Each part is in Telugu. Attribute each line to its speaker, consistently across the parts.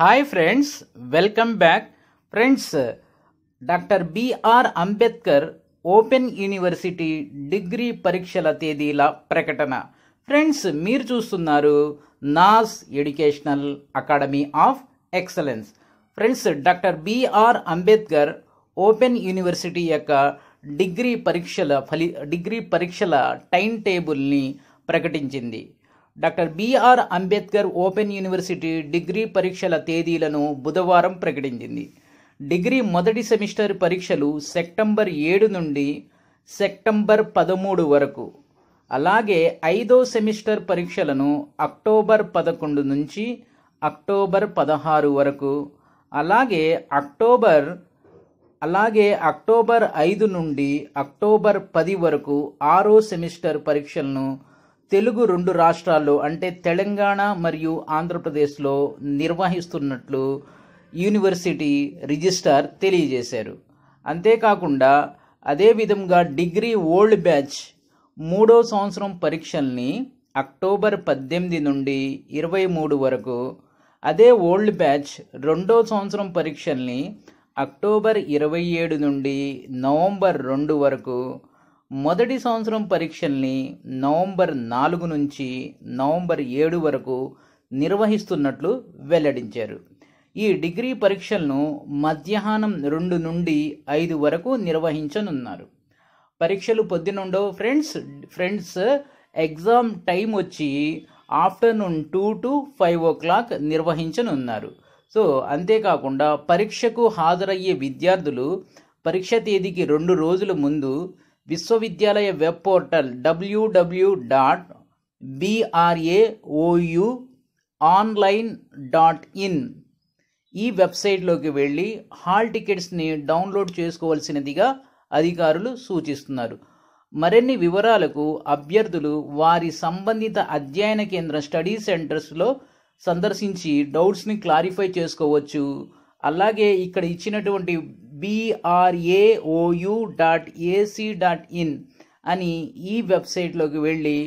Speaker 1: hi friends welcome back friends doctor BR Ambedkar open university degree పరీక్షల తేదీల ప్రకటన ఫ్రెండ్స్ మీరు చూస్తున్నారు నాస్ educational academy of excellence friends doctor BR Ambedkar open university యొక్క డిగ్రీ పరీక్షల ఫలి డిగ్రీ పరీక్షల టైం టేబుల్ని ప్రకటించింది doctor BR Ambedkar open university degree పరీక్షల తేదీలను బుధవారం ప్రకటించింది డిగ్రీ మొదటి సెమిస్టర్ పరీక్షలు సెప్టెంబర్ ఏడు నుండి సెప్టెంబర్ పదమూడు వరకు అలాగే ఐదో సెమిస్టర్ పరీక్షలను అక్టోబర్ పదకొండు నుంచి అక్టోబర్ పదహారు వరకు అలాగే అక్టోబర్ అలాగే అక్టోబర్ ఐదు నుండి అక్టోబర్ పది వరకు ఆరో సెమిస్టర్ పరీక్షలను తెలుగు రెండు రాష్ట్రాల్లో అంటే తెలంగాణ మరియు ఆంధ్రప్రదేశ్లో నిర్వహిస్తున్నట్లు యూనివర్సిటీ రిజిస్ట్రార్ తెలియజేశారు అంతేకాకుండా అదేవిధంగా డిగ్రీ ఓల్డ్ బ్యాచ్ మూడో సంవత్సరం పరీక్షల్ని అక్టోబర్ పద్దెనిమిది నుండి ఇరవై మూడు వరకు అదే ఓల్డ్ బ్యాచ్ రెండో సంవత్సరం పరీక్షల్ని అక్టోబర్ ఇరవై ఏడు నుండి నవంబర్ రెండు వరకు మొదటి సంవత్సరం పరీక్షల్ని నవంబర్ నాలుగు నుంచి నవంబర్ ఏడు వరకు నిర్వహిస్తున్నట్లు వెల్లడించారు ఈ డిగ్రీ పరీక్షలను మధ్యాహ్నం రెండు నుండి ఐదు వరకు నిర్వహించనున్నారు పరీక్షలు పొద్దునుండో ఫ్రెండ్స్ ఫ్రెండ్స్ ఎగ్జామ్ టైం వచ్చి afternoon two to five o'clock నిర్వహించనున్నారు సో అంతేకాకుండా పరీక్షకు హాజరయ్యే విద్యార్థులు పరీక్ష తేదీకి రెండు రోజుల ముందు విశ్వవిద్యాలయ వెబ్ పోర్టల్ డబ్ల్యూడబ్ల్యూ dot BRAOU online dot in ఈ వెబ్సైట్లోకి వెళ్ళి హాల్ టికెట్స్ని డౌన్లోడ్ చేసుకోవాల్సినదిగా అధికారులు సూచిస్తున్నారు మరిన్ని వివరాలకు అభ్యర్థులు వారి సంబంధిత అధ్యయన కేంద్ర స్టడీ సెంటర్స్లో సందర్శించి డౌట్స్ని క్లారిఫై చేసుకోవచ్చు అలాగే ఇక్కడ ఇచ్చినటువంటి BRAOU dot AC dot in అని ఈ వెబ్సైట్లోకి వెళ్ళి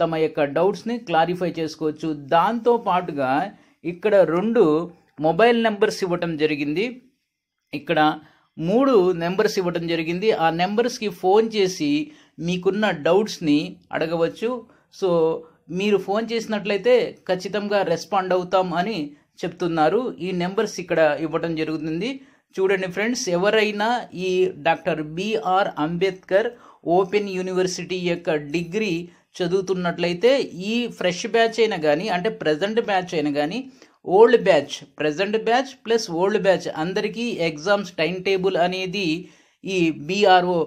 Speaker 1: తమ యొక్క డౌట్స్ని క్లారిఫై చేసుకోవచ్చు దాంతో పాటుగా ఇక్కడ రెండు మొబైల్ నెంబర్స్ ఇవ్వటం జరిగింది ఇక్కడ మూడు నెంబర్స్ ఇవ్వటం జరిగింది ఆ నెంబర్స్కి ఫోన్ చేసి మీకున్న డౌట్స్ని అడగవచ్చు సో మీరు ఫోన్ చేసినట్లయితే ఖచ్చితంగా రెస్పాండ్ అవుతాం అని చెప్తున్నారు ఈ నెంబర్స్ ఇక్కడ ఇవ్వటం జరుగుతుంది చూడండి ఫ్రెండ్స్ ఎవరైనా ఈ doctor BR Ambedkar open university యొక్క డిగ్రీ చదువుతున్నట్లయితే ఈ ఫ్రెష్ బ్యాచ్ అయినా కానీ అంటే ప్రజెంట్ బ్యాచ్ అయినా కానీ old batch present batch plus old batch అందరికీ ఎగ్జామ్స్ టైం టేబుల్ అనేది ఈ బీఆర్ఓ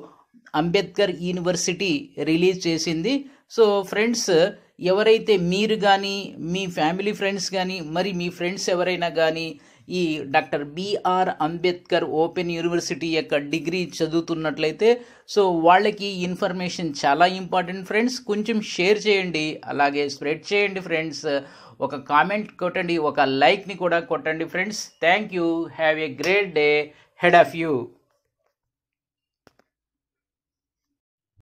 Speaker 1: అంబేద్కర్ యూనివర్సిటీ రిలీజ్ చేసింది సో ఫ్రెండ్స్ ఎవరైతే మీరు కానీ మీ ఫ్యామిలీ ఫ్రెండ్స్ కానీ మరి మీ ఫ్రెండ్స్ ఎవరైనా కానీ ఈ doctor BR Ambedkar open university యొక్క డిగ్రీ చదువుతున్నట్లయితే సో వాళ్ళకి ఇన్ఫర్మేషన్ చాలా ఇంపార్టెంట్ ఫ్రెండ్స్ కొంచెం షేర్ చేయండి అలాగే స్ప్రెడ్ చేయండి ఫ్రెండ్స్ ఒక కామెంట్ కొట్టండి ఒక లైక్ని కూడా కొట్టండి friends thank you have a great day ahead of you